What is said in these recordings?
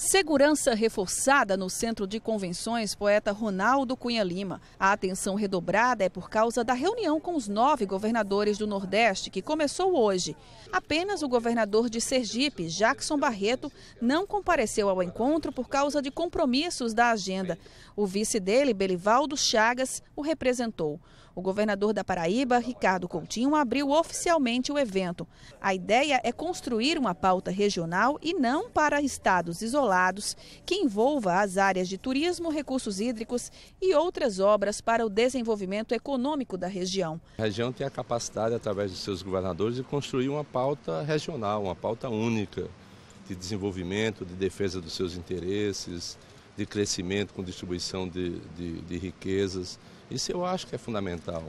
Segurança reforçada no Centro de Convenções Poeta Ronaldo Cunha Lima. A atenção redobrada é por causa da reunião com os nove governadores do Nordeste, que começou hoje. Apenas o governador de Sergipe, Jackson Barreto, não compareceu ao encontro por causa de compromissos da agenda. O vice dele, Belivaldo Chagas, o representou. O governador da Paraíba, Ricardo Coutinho, abriu oficialmente o evento. A ideia é construir uma pauta regional e não para estados isolados isolados que envolva as áreas de turismo, recursos hídricos e outras obras para o desenvolvimento econômico da região. A região tem a capacidade, através de seus governadores, de construir uma pauta regional, uma pauta única de desenvolvimento, de defesa dos seus interesses, de crescimento com distribuição de, de, de riquezas. Isso eu acho que é fundamental.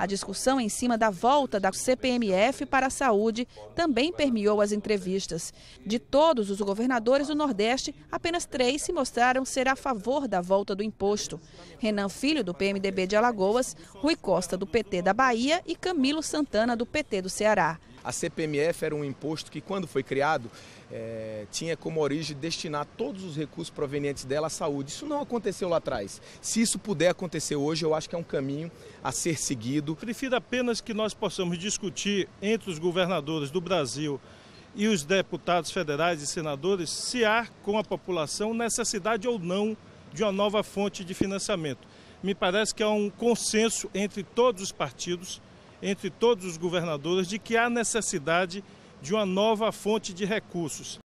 A discussão em cima da volta da CPMF para a saúde também permeou as entrevistas. De todos os governadores do Nordeste, apenas três se mostraram ser a favor da volta do imposto: Renan Filho, do PMDB de Alagoas, Rui Costa, do PT da Bahia e Camilo Santana, do PT do Ceará. A CPMF era um imposto que, quando foi criado, é, tinha como origem destinar todos os recursos provenientes dela à saúde. Isso não aconteceu lá atrás. Se isso puder acontecer hoje, eu acho que é um caminho a ser seguido. Prefiro apenas que nós possamos discutir entre os governadores do Brasil e os deputados federais e senadores se há com a população necessidade ou não de uma nova fonte de financiamento. Me parece que há um consenso entre todos os partidos entre todos os governadores de que há necessidade de uma nova fonte de recursos.